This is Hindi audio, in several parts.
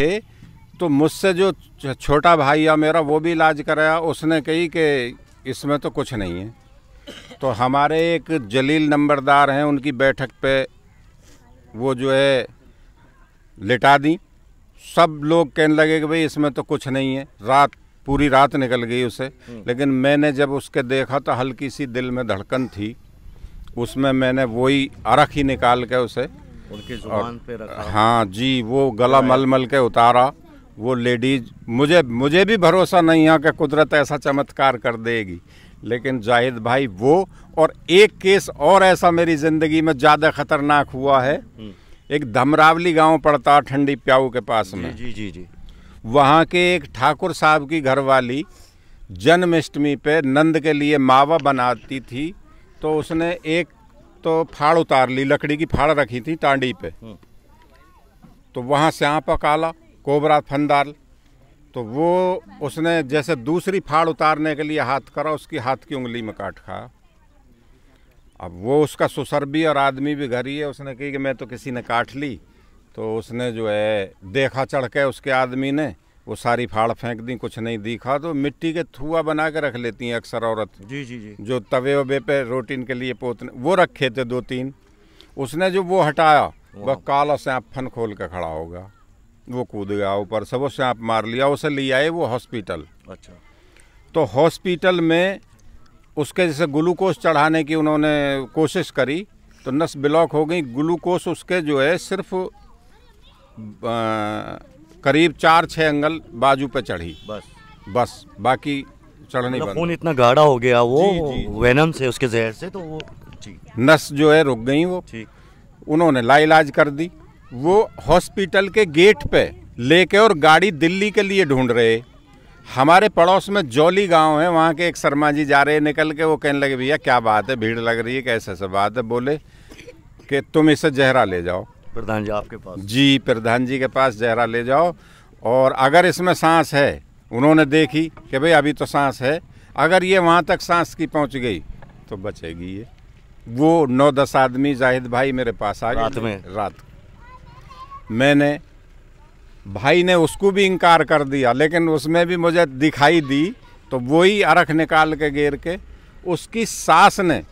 थे तो मुझसे जो छोटा भाई या मेरा वो भी इलाज कराया उसने कही कि इसमें तो कुछ नहीं है तो हमारे एक जलील नंबरदार हैं उनकी बैठक पे वो जो है लिटा दी सब लोग कहने लगे कि भाई इसमें तो कुछ नहीं है रात पूरी रात निकल गई उसे हम्म। लेकिन मैंने जब उसके देखा तो हल्की सी दिल में धड़कन थी उसमें मैंने वही अरख ही निकाल के उसे उनके जुबान पे रखा हाँ जी वो गला हाँ। मल मल के उतारा वो लेडीज मुझे मुझे भी भरोसा नहीं है कि कुदरत ऐसा चमत्कार कर देगी लेकिन जाहिद भाई वो और एक केस और ऐसा मेरी ज़िंदगी में ज़्यादा ख़तरनाक हुआ है हम्म। एक धमरावली गांव पड़ता ठंडी प्याऊ के पास में जी जी जी वहाँ के एक ठाकुर साहब की घरवाली जन्माष्टमी पे नंद के लिए मावा बनाती थी तो उसने एक तो फाड़ उतार ली लकड़ी की फाड़ रखी थी टांडी पे हम्म। तो वहाँ से आप काला कोबरा फंदाल तो वो उसने जैसे दूसरी फाड़ उतारने के लिए हाथ करा उसकी हाथ की उंगली में काट खा अब वो उसका सुसर भी और आदमी भी घर ही है उसने कही कि मैं तो किसी ने काट ली तो उसने जो है देखा चढ़ के उसके आदमी ने वो सारी फाड़ फेंक दी कुछ नहीं दिखा तो मिट्टी के थुआ बना के रख लेती हैं अक्सर औरत जी जी जी जो तवे वबे पे रोटीन के लिए पोतने वो रखे थे दो तीन उसने जो वो हटाया वह काला सांप फन खोल के खड़ा होगा वो कूद गया ऊपर से वो सांप मार लिया उसे ले आए वो हॉस्पिटल अच्छा तो हॉस्पिटल में उसके जैसे ग्लूकोज चढ़ाने की उन्होंने कोशिश करी तो नस ब्लॉक हो गई ग्लूकोज उसके जो है सिर्फ आ, करीब चार छः एंगल बाजू पे चढ़ी बस बस बाकी चढ़ने मतलब खून इतना गाढ़ा हो गया वो वेनम से उसके जहर से तो वो नस जो है रुक गई वो उन्होंने लाइलाज कर दी वो हॉस्पिटल के गेट पे लेके और गाड़ी दिल्ली के लिए ढूंढ रहे हमारे पड़ोस में जौली गांव है वहाँ के एक शर्मा जी जा रहे निकल के वो कहने लगे भैया क्या बात है भीड़ लग रही है कैसे ऐसे बात है बोले कि तुम इसे जहरा ले जाओ प्रधान जी आपके पास जी प्रधान जी के पास जहरा ले जाओ और अगर इसमें सांस है उन्होंने देखी कि भाई अभी तो सांस है अगर ये वहाँ तक सांस की पहुँच गई तो बचेगी ये वो नौ दस आदमी जाहिद भाई मेरे पास आ गए रात में रात मैंने भाई ने उसको भी इनकार कर दिया लेकिन उसमें भी मुझे दिखाई दी तो वही अरख निकाल के गेर के उसकी सास ने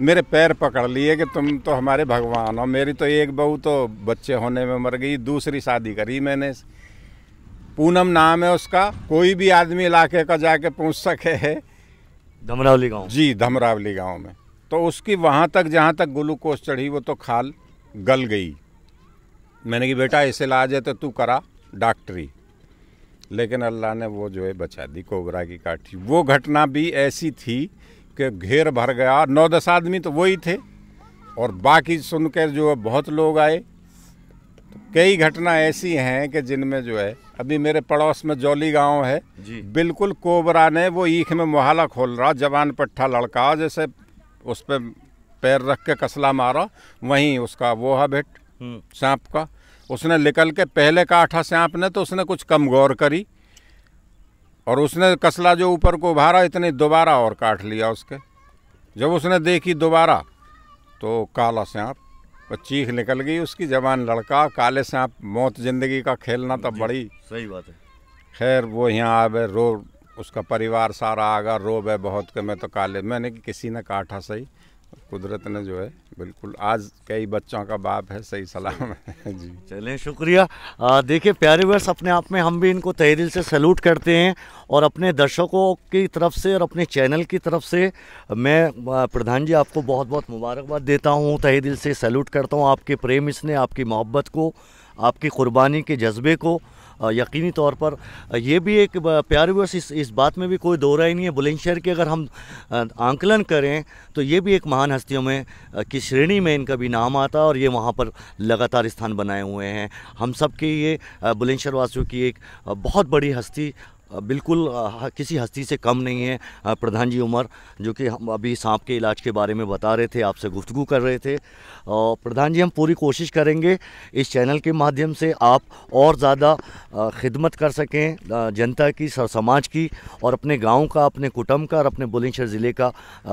मेरे पैर पकड़ लिए कि तुम तो हमारे भगवान हो मेरी तो एक बहू तो बच्चे होने में मर गई दूसरी शादी करी मैंने पूनम नाम है उसका कोई भी आदमी इलाके का जाके पूछ सके है धमरावली गांव जी धमरावली गांव में तो उसकी वहाँ तक जहाँ तक ग्लूकोज चढ़ी वो तो खाल गल गई मैंने कि बेटा इसे इलाज है तो तू करा डॉक्टरी लेकिन अल्लाह ने वो जो है बचा दी कोबरा की काठी वो घटना भी ऐसी थी के घेर भर गया नौ दस आदमी तो वही थे और बाकी सुनकर जो है बहुत लोग आए तो कई घटना ऐसी हैं कि जिनमें जो है अभी मेरे पड़ोस में जौली गांव है जी। बिल्कुल कोबरा ने वो ईख में मोहला खोल रहा जवान पट्टा लड़का जैसे उस पर पैर रख के कसला मारा वहीं उसका वो है भेट हम्म। सांप का उसने निकल के पहले काटा सांप ने तो उसने कुछ कम गौर करी और उसने कसला जो ऊपर को भारा इतने दोबारा और काट लिया उसके जब उसने देखी दोबारा तो काला सांप चीख निकल गई उसकी जवान लड़का काले सांप मौत जिंदगी का खेलना तो बड़ी सही बात है खैर वो यहाँ आवे रो उसका परिवार सारा आगा रो बहुत के मैं तो काले मैंने कि किसी ने काटा सही कुदरत ने जो है बिल्कुल आज कई बच्चों का बाप है सही सलाम है जी चलें शुक्रिया देखिए प्यारे वर्ष अपने आप में हम भी इनको तहे दिल से सैल्यूट करते हैं और अपने दर्शकों की तरफ से और अपने चैनल की तरफ से मैं प्रधान जी आपको बहुत बहुत मुबारकबाद देता हूँ तह दिल से सैल्यूट करता हूँ आपके प्रेम इसने आपकी मोहब्बत को आपकी क़ुरबानी के जज्बे को यकीनी तौर पर ये भी एक प्यार इस इस बात में भी कोई दो राय नहीं है बुलंदशहर के अगर हम आंकलन करें तो ये भी एक महान हस्तियों में की श्रेणी में इनका भी नाम आता और ये वहाँ पर लगातार स्थान बनाए हुए हैं हम सब के ये बुलंदशहर वासियों की एक बहुत बड़ी हस्ती बिल्कुल किसी हस्ती से कम नहीं है प्रधान जी उमर जो कि हम अभी सांप के इलाज के बारे में बता रहे थे आपसे गुफ्तु कर रहे थे और प्रधान जी हम पूरी कोशिश करेंगे इस चैनल के माध्यम से आप और ज़्यादा खिदमत कर सकें जनता की सर समाज की और अपने गांव का अपने कुटुंब का और अपने बुलंदशहर ज़िले का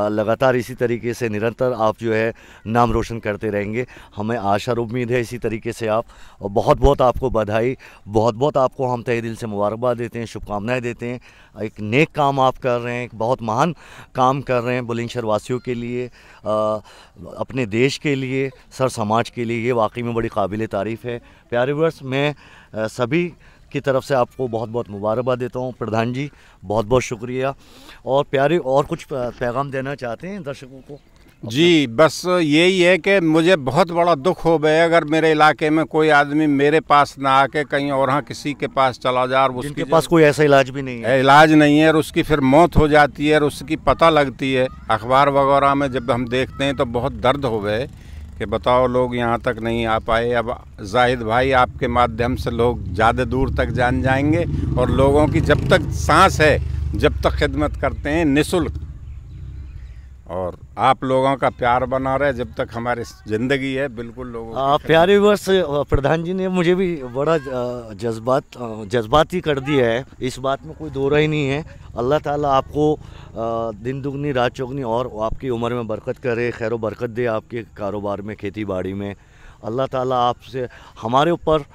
लगातार इसी तरीके से निरंतर आप जो है नाम रोशन करते रहेंगे हमें आशा उम्मीद है इसी तरीके से आप बहुत बहुत आपको बधाई बहुत बहुत आपको हम तय दिल से मुबारकबाद देते हैं शुभकामना शुभकामनाएं देते हैं एक नेक काम आप कर रहे हैं एक बहुत महान काम कर रहे हैं बुलंदशहर वासियों के लिए आ, अपने देश के लिए सर समाज के लिए ये वाकई में बड़ी काबिल तारीफ़ है प्यारे वर्ष मैं सभी की तरफ से आपको बहुत बहुत मुबारकबाद देता हूँ प्रधान जी बहुत बहुत शुक्रिया और प्यारे और कुछ पैगाम देना चाहते हैं दर्शकों को जी बस यही है कि मुझे बहुत बड़ा दुख हो गया अगर मेरे इलाके में कोई आदमी मेरे पास ना आके कहीं और हाँ किसी के पास चला जा और उसके पास कोई ऐसा इलाज भी नहीं है इलाज नहीं है और उसकी फिर मौत हो जाती है और उसकी पता लगती है अखबार वगैरह में जब हम देखते हैं तो बहुत दर्द हो गए कि बताओ लोग यहाँ तक नहीं आ पाए अब जाहिद भाई आपके माध्यम से लोग ज़्यादा दूर तक जान जाएंगे और लोगों की जब तक सांस है जब तक खिदमत करते हैं निःशुल्क और आप लोगों का प्यार बना रहे जब तक हमारी ज़िंदगी है बिल्कुल लोगों आ, हाँ, प्यारे वर्ष प्रधान जी ने मुझे भी बड़ा जज्बात जज्बाती कर दिया है इस बात में कोई दो ही नहीं है अल्लाह ताला आपको दिन दुगनी रात चौगनी और आपकी उम्र में बरकत करे खैर बरकत दे आपके कारोबार में खेती बाड़ी में अल्लाह ताला आपसे हमारे ऊपर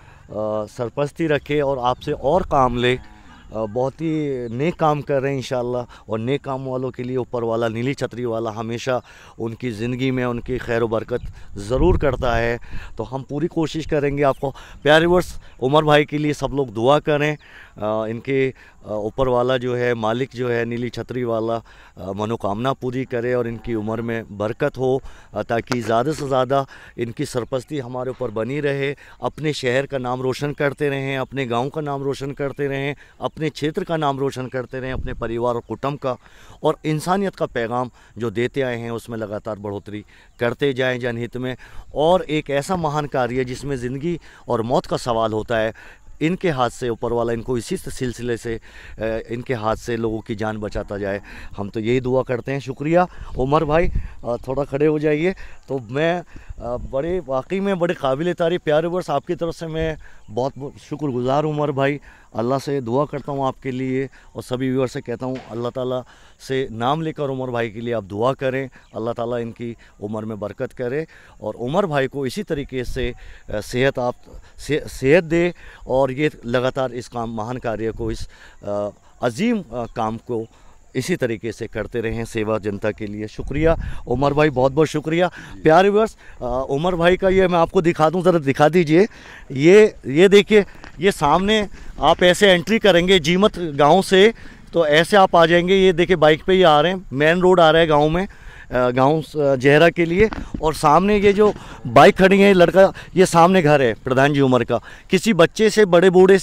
सरपस्ती रखे और आपसे और काम ले बहुत ही नेक काम कर रहे हैं इन और नेक काम वालों के लिए ऊपर वाला नीली छतरी वाला हमेशा उनकी ज़िंदगी में उनकी खैर बरकत ज़रूर करता है तो हम पूरी कोशिश करेंगे आपको प्यारे वर्ष उमर भाई के लिए सब लोग दुआ करें इनके ऊपर वाला जो है मालिक जो है नीली छतरी वाला मनोकामना पूरी करे और इनकी उम्र में बरकत हो ताकि ज़्यादा से ज़्यादा इनकी सरपस्ती हमारे ऊपर बनी रहे अपने शहर का नाम रोशन करते रहें अपने गाँव का नाम रोशन करते रहें अपने क्षेत्र का नाम रोशन करते रहें अपने परिवार और कुटुंब का और इंसानियत का पैगाम जो देते आए हैं उसमें लगातार बढ़ोतरी करते जाएं जनहित में और एक ऐसा महान कार्य जिसमें ज़िंदगी और मौत का सवाल होता है इनके हाथ से ऊपर वाला इनको इसी सिलसिले से इनके हाथ से लोगों की जान बचाता जाए हम तो यही दुआ करते हैं शुक्रिया उमर भाई थोड़ा खड़े हो जाइए तो मैं बड़े वाकई में बड़े काबिल तारी प्यारे वर्ष आपकी तरफ से मैं बहुत बहुत शुक्रगुज़ार हूँ उमर भाई अल्लाह से दुआ करता हूँ आपके लिए और सभी व्यूअर से कहता हूँ अल्लाह ताला से नाम लेकर उमर भाई के लिए आप दुआ करें अल्लाह ताला इनकी उम्र में बरकत करे और उमर भाई को इसी तरीके से सेहत आप से, सेहत दे और ये लगातार इस काम महान कार्य को इस अजीम काम को इसी तरीके से करते रहें सेवा जनता के लिए शुक्रिया उमर भाई बहुत बहुत शुक्रिया प्यारे वर्ष उमर भाई का ये मैं आपको दिखा दूँ ज़रा दिखा दीजिए ये ये देखिए ये सामने आप ऐसे एंट्री करेंगे जीमत गाँव से तो ऐसे आप आ जाएंगे ये देखिए बाइक पे ही आ रहे हैं मेन रोड आ रहा है गाँव में गांव जहरा के लिए और सामने ये जो बाइक खड़ी है लड़का ये सामने घर है प्रधान जी उमर का किसी बच्चे से बड़े बूढ़े